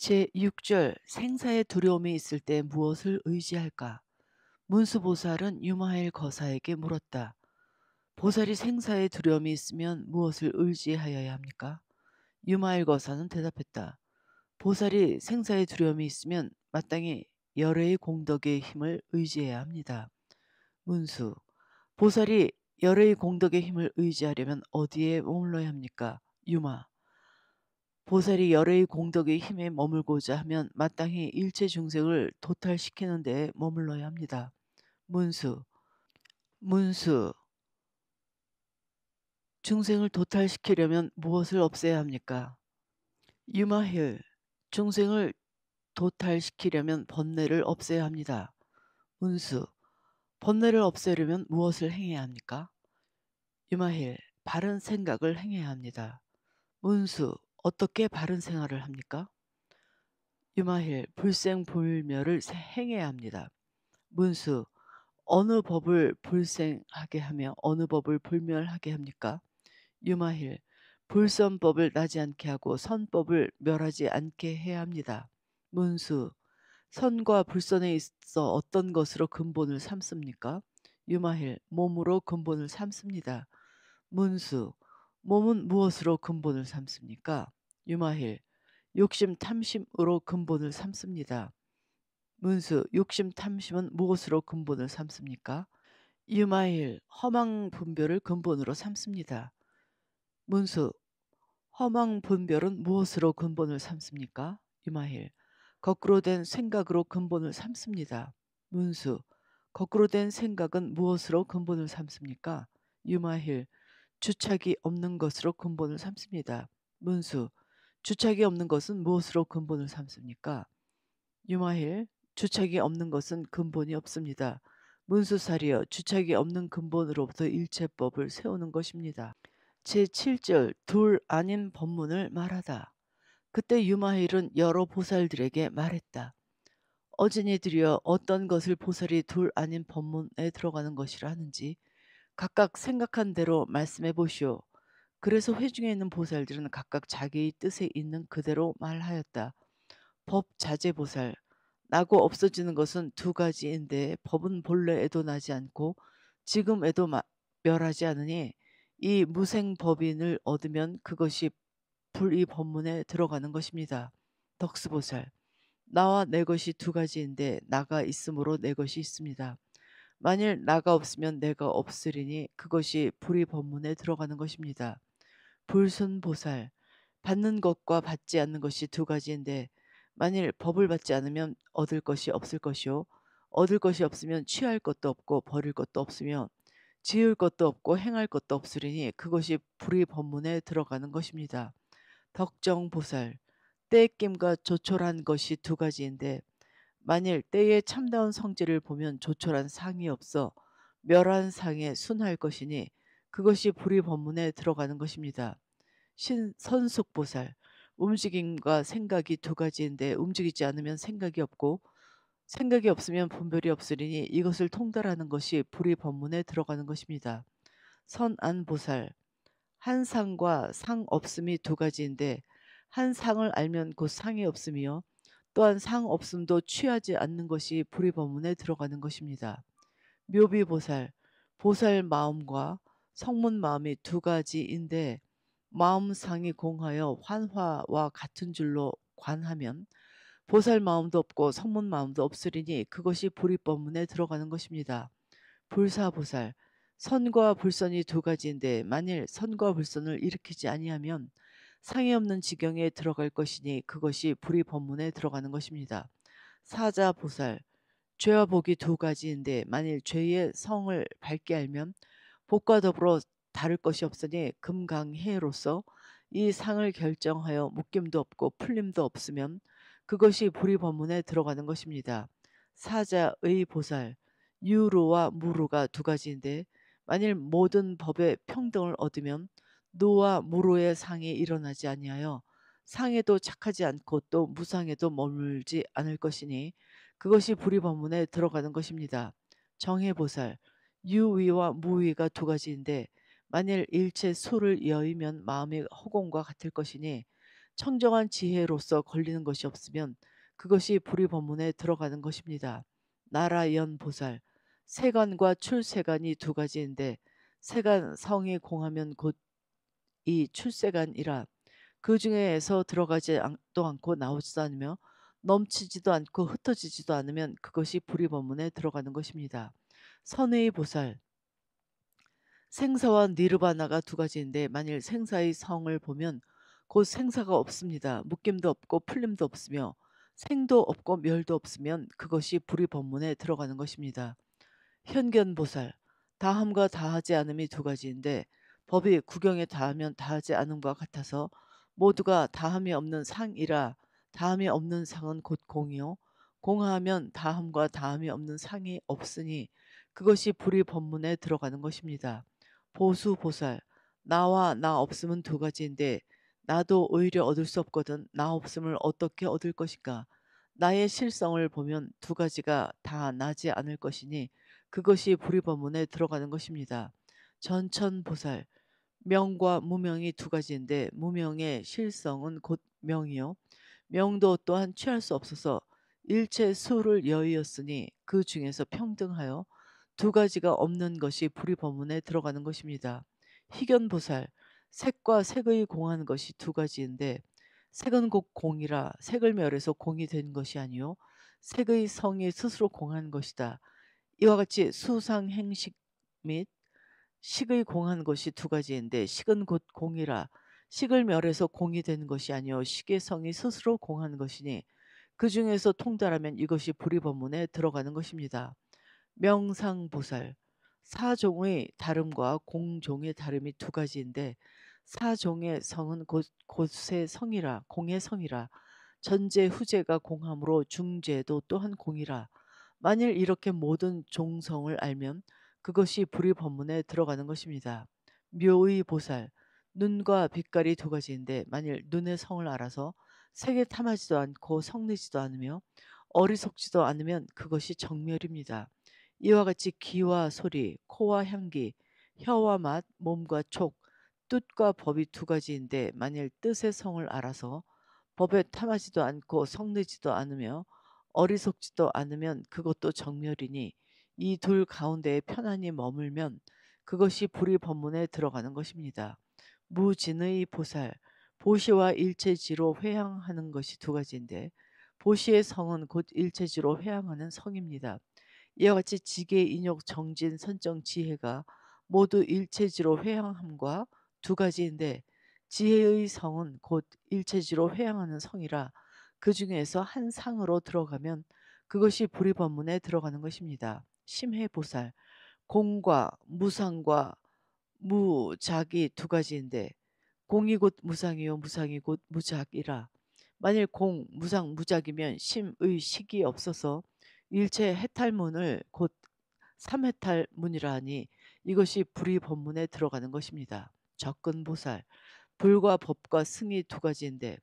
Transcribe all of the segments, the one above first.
제6절 생사의 두려움이 있을 때 무엇을 의지할까? 문수보살은 유마일 거사에게 물었다. 보살이 생사의 두려움이 있으면 무엇을 의지하여야 합니까? 유마일 거사는 대답했다. 보살이 생사의 두려움이 있으면 마땅히 열의 공덕의 힘을 의지해야 합니다. 문수 보살이 열의 공덕의 힘을 의지하려면 어디에 머물러야 합니까? 유마 보살이 열의 공덕의 힘에 머물고자 하면 마땅히 일체 중생을 도탈시키는 데 머물러야 합니다. 문수 문수 중생을 도탈시키려면 무엇을 없애야 합니까? 유마힐 중생을 도탈시키려면 번뇌를 없애야 합니다. 문수 번뇌를 없애려면 무엇을 행해야 합니까? 유마힐 바른 생각을 행해야 합니다. 문수 어떻게 바른 생활을 합니까? 유마힐 불생불멸을 행해야 합니다. 문수 어느 법을 불생하게 하며 어느 법을 불멸하게 합니까? 유마힐 불선법을 나지 않게 하고 선법을 멸하지 않게 해야 합니다. 문수 선과 불선에 있어 어떤 것으로 근본을 삼습니까? 유마힐 몸으로 근본을 삼습니다. 문수 몸은 무엇으로 근본을 삼습니까? 유마힐 욕심 탐심으로 근본을 삼습니다. 문수 욕심 탐심은 무엇으로 근본을 삼습니까? 유마힐 허망 분별을 근본으로 삼습니다. 문수 허망 분별은 무엇으로 근본을 삼습니까? 유마힐 거꾸로 된 생각으로 근본을 삼습니다. 문수 거꾸로 된 생각은 무엇으로 근본을 삼습니까? 유마힐 주착이 없는 것으로 근본을 삼습니다. 문수 주착이 없는 것은 무엇으로 근본을 삼습니까? 유마힐 주착이 없는 것은 근본이 없습니다. 문수살이여 주착이 없는 근본으로부터 일체법을 세우는 것입니다. 제7절 둘 아닌 법문을 말하다. 그때 유마힐은 여러 보살들에게 말했다. 어진이들이여 어떤 것을 보살이 둘 아닌 법문에 들어가는 것이라 하는지 각각 생각한 대로 말씀해 보시오. 그래서 회중에 있는 보살들은 각각 자기의 뜻에 있는 그대로 말하였다. 법 자제 보살 나고 없어지는 것은 두 가지인데 법은 본래에도 나지 않고 지금에도 멸하지 않으니 이 무생 법인을 얻으면 그것이 불이 법문에 들어가는 것입니다. 덕스보살 나와 내 것이 두 가지인데 나가 있으므로 내 것이 있습니다. 만일 나가 없으면 내가 없으리니 그것이 불의 법문에 들어가는 것입니다. 불순보살 받는 것과 받지 않는 것이 두 가지인데 만일 법을 받지 않으면 얻을 것이 없을 것이요 얻을 것이 없으면 취할 것도 없고 버릴 것도 없으며 지을 것도 없고 행할 것도 없으리니 그것이 불의 법문에 들어가는 것입니다. 덕정보살 때낌과 조촐한 것이 두 가지인데 만일 때에 참다운 성질을 보면 조촐한 상이 없어 멸한 상에 순할 것이니 그것이 불의 법문에 들어가는 것입니다. 신선속보살 움직임과 생각이 두 가지인데 움직이지 않으면 생각이 없고 생각이 없으면 분별이 없으리니 이것을 통달하는 것이 불의 법문에 들어가는 것입니다. 선안보살 한 상과 상 없음이 두 가지인데 한 상을 알면 곧 상이 없음이요 또한 상 없음도 취하지 않는 것이 불의법문에 들어가는 것입니다. 묘비보살, 보살 마음과 성문 마음이 두 가지인데 마음 상이 공하여 환화와 같은 줄로 관하면 보살 마음도 없고 성문 마음도 없으리니 그것이 불의법문에 들어가는 것입니다. 불사보살, 선과 불선이 두 가지인데 만일 선과 불선을 일으키지 아니하면 상해 없는 지경에 들어갈 것이니 그것이 불의 법문에 들어가는 것입니다. 사자 보살 죄와 복이 두 가지인데 만일 죄의 성을 밝게 알면 복과 더불어 다를 것이 없으니 금강해로서 이 상을 결정하여 묶임도 없고 풀림도 없으면 그것이 불의 법문에 들어가는 것입니다. 사자의 보살 유루와 무루가 두 가지인데 만일 모든 법의 평등을 얻으면 노와 모로의 상이 일어나지 아니하여 상에도 착하지 않고 또 무상에도 머물지 않을 것이니 그것이 불의 법문에 들어가는 것입니다. 정해보살 유위와 무위가 두 가지인데 만일 일체 소를 여의면 마음의 허공과 같을 것이니 청정한 지혜로서 걸리는 것이 없으면 그것이 불의 법문에 들어가는 것입니다. 나라연 보살 세간과 출세간이 두 가지인데 세간 성이 공하면 곧이 출세간이라 그 중에서 들어가지 도 않고 나오지도 않으며 넘치지도 않고 흩어지지도 않으면 그것이 불의 법문에 들어가는 것입니다. 선의 보살 생사와 니르바나가 두 가지인데 만일 생사의 성을 보면 곧 생사가 없습니다. 묶임도 없고 풀림도 없으며 생도 없고 멸도 없으면 그것이 불의 법문에 들어가는 것입니다. 현견 보살 다함과 다하지 않음이 두 가지인데 법이 구경에 다하면 다하지 않은 것 같아서 모두가 다함이 없는 상이라 다함이 없는 상은 곧 공이요 공하면 다함과 다함이 없는 상이 없으니 그것이 불의 법문에 들어가는 것입니다. 보수 보살 나와 나 없음은 두 가지인데 나도 오히려 얻을 수 없거든 나 없음을 어떻게 얻을 것인가 나의 실성을 보면 두 가지가 다 나지 않을 것이니 그것이 불의 법문에 들어가는 것입니다. 전천보살 명과 무명이 두 가지인데 무명의 실성은 곧 명이요. 명도 또한 취할 수 없어서 일체 수를 여의었으니 그 중에서 평등하여 두 가지가 없는 것이 불이 법문에 들어가는 것입니다. 희견보살, 색과 색의 공한 것이 두 가지인데 색은 곧 공이라 색을 멸해서 공이 된 것이 아니요 색의 성이 스스로 공한 것이다. 이와 같이 수상행식 및 식의 공한 것이 두 가지인데 식은 곧 공이라 식을 멸해서 공이 된 것이 아니요 식의 성이 스스로 공한 것이니 그 중에서 통달하면 이것이 불의법문에 들어가는 것입니다. 명상보살 사종의 다름과 공종의 다름이 두 가지인데 사종의 성은 곧, 곳의 성이라 공의 성이라 전제 후제가 공함으로 중제도 또한 공이라 만일 이렇게 모든 종성을 알면 그것이 불의 법문에 들어가는 것입니다. 묘의 보살, 눈과 빛깔이 두 가지인데 만일 눈의 성을 알아서 색에 탐하지도 않고 성내지도 않으며 어리석지도 않으면 그것이 정멸입니다. 이와 같이 귀와 소리, 코와 향기, 혀와 맛, 몸과 촉, 뜻과 법이 두 가지인데 만일 뜻의 성을 알아서 법에 탐하지도 않고 성내지도 않으며 어리석지도 않으면 그것도 정멸이니 이둘가운데 편안히 머물면 그것이 불의 법문에 들어가는 것입니다. 무진의 보살, 보시와 일체지로 회향하는 것이 두 가지인데 보시의 성은 곧 일체지로 회향하는 성입니다. 이와 같이 지계, 인욕, 정진, 선정, 지혜가 모두 일체지로 회향함과 두 가지인데 지혜의 성은 곧 일체지로 회향하는 성이라 그 중에서 한 상으로 들어가면 그것이 불의 법문에 들어가는 것입니다. 심해보살, 공과 무상과 무작이 두 가지인데 공이 곧 무상이요 무상이 곧 무작이라. 만일 공, 무상, 무작이면 심의 식이 없어서 일체 해탈문을 곧 삼해탈문이라 하니 이것이 불의 법문에 들어가는 것입니다. 접근보살, 불과 법과 승이 두 가지인데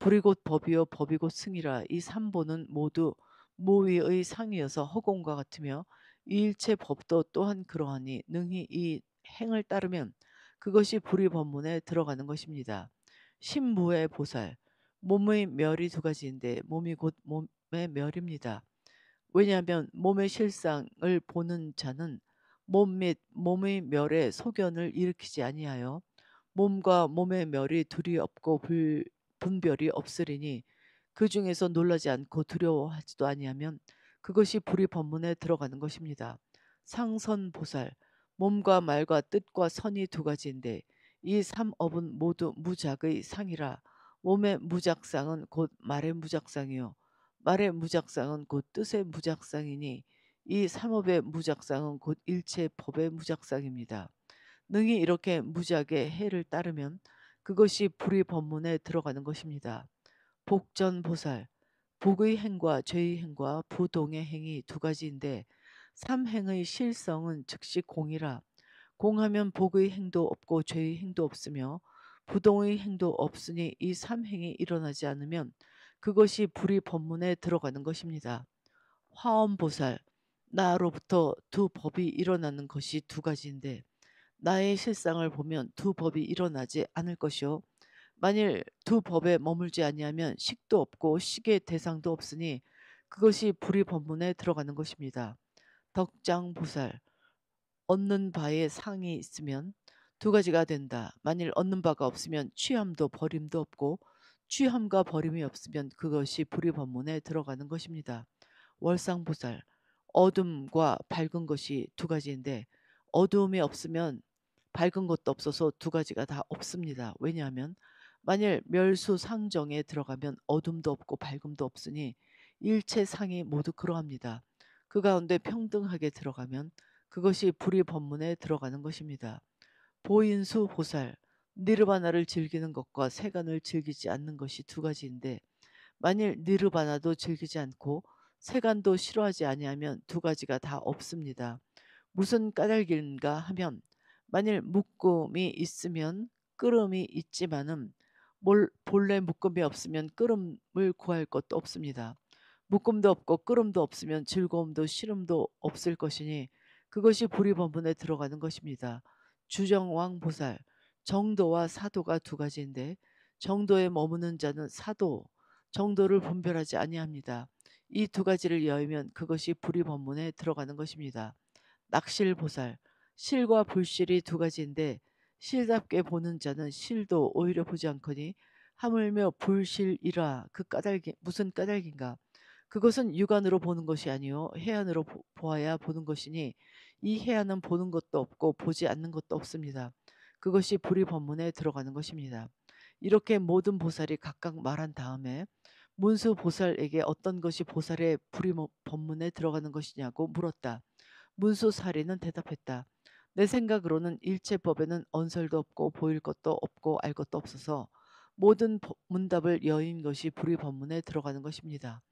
불이 곧 법이요 법이 곧 승이라 이 삼보는 모두 모위의 상이어서 허공과 같으며 일체 법도 또한 그러하니 능히 이 행을 따르면 그것이 불의 법문에 들어가는 것입니다. 신부의 보살 몸의 멸이 두 가지인데 몸이 곧 몸의 멸입니다. 왜냐하면 몸의 실상을 보는 자는 몸 및 몸의 멸에 소견을 일으키지 아니하여 몸과 몸의 멸이 둘이 없고 불, 분별이 없으리니 그 중에서 놀라지 않고 두려워하지도 아니하면 그것이 불의 법문에 들어가는 것입니다. 상선보살 몸과 말과 뜻과 선이 두 가지인데 이 삼업은 모두 무작의 상이라 몸의 무작상은 곧 말의 무작상이요 말의 무작상은 곧 뜻의 무작상이니 이 삼업의 무작상은 곧 일체 법의 무작상입니다. 능히 이렇게 무작의 해를 따르면 그것이 불의 법문에 들어가는 것입니다. 복전보살, 복의 행과 죄의 행과 부동의 행이 두 가지인데 삼행의 실성은 즉시 공이라 공하면 복의 행도 없고 죄의 행도 없으며 부동의 행도 없으니 이 삼행이 일어나지 않으면 그것이 불의 법문에 들어가는 것입니다. 화엄보살 나로부터 두 법이 일어나는 것이 두 가지인데 나의 실상을 보면 두 법이 일어나지 않을 것이요 만일 두 법에 머물지 아니하면 식도 없고 식의 대상도 없으니 그것이 불의 법문에 들어가는 것입니다. 덕장 보살 얻는 바에 상이 있으면 두 가지가 된다. 만일 얻는 바가 없으면 취함도 버림도 없고 취함과 버림이 없으면 그것이 불의 법문에 들어가는 것입니다. 월상 보살 어둠과 밝은 것이 두 가지인데 어두움이 없으면 밝은 것도 없어서 두 가지가 다 없습니다. 왜냐하면 만일 멸수상정에 들어가면 어둠도 없고 밝음도 없으니 일체 상이 모두 그러합니다. 그 가운데 평등하게 들어가면 그것이 불의 법문에 들어가는 것입니다. 보인수 보살 니르바나를 즐기는 것과 세간을 즐기지 않는 것이 두 가지인데 만일 니르바나도 즐기지 않고 세간도 싫어하지 아니하면 두 가지가 다 없습니다. 무슨 까닭인가 하면 만일 묶음이 있으면 끄름이 있지만은 몰, 본래 묶음이 없으면 끓음을 구할 것도 없습니다. 묶음도 없고 끓음도 없으면 즐거움도 싫음도 없을 것이니 그것이 불이범분에 들어가는 것입니다. 주정왕 보살, 정도와 사도가 두 가지인데 정도에 머무는 자는 사도, 정도를 분별하지 아니합니다. 이 두 가지를 여의면 그것이 불이범문에 들어가는 것입니다. 낙실보살, 실과 불실이 두 가지인데 실답게 보는 자는 실도 오히려 보지 않거니 하물며 불실이라 그 까닭이 무슨 까닭인가 그것은 육안으로 보는 것이 아니요 해안으로 보, 보아야 보는 것이니 이 해안은 보는 것도 없고 보지 않는 것도 없습니다. 그것이 불의 법문에 들어가는 것입니다. 이렇게 모든 보살이 각각 말한 다음에 문수 보살에게 어떤 것이 보살의 불의 법문에 들어가는 것이냐고 물었다. 문수 사리는 대답했다. 내 생각으로는 일체법에는 언설도 없고 보일 것도 없고 알 것도 없어서 모든 문답을 여인 것이 불의 법문에 들어가는 것입니다.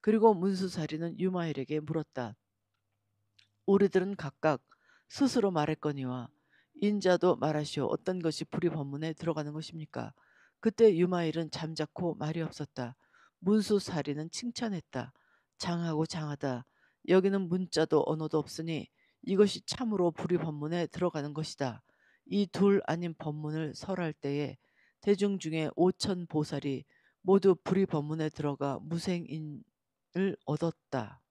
그리고 문수사리는 유마일에게 물었다. 우리들은 각각 스스로 말했거니와 인자도 말하시오 어떤 것이 불의 법문에 들어가는 것입니까? 그때 유마일은 잠자코 말이 없었다. 문수사리는 칭찬했다. 장하고 장하다. 여기는 문자도 언어도 없으니 이것이 참으로 불의 법문에 들어가는 것이다. 이 둘 아닌 법문을 설할 때에 대중 중에 오천 보살이 모두 불의 법문에 들어가 무생인을 얻었다.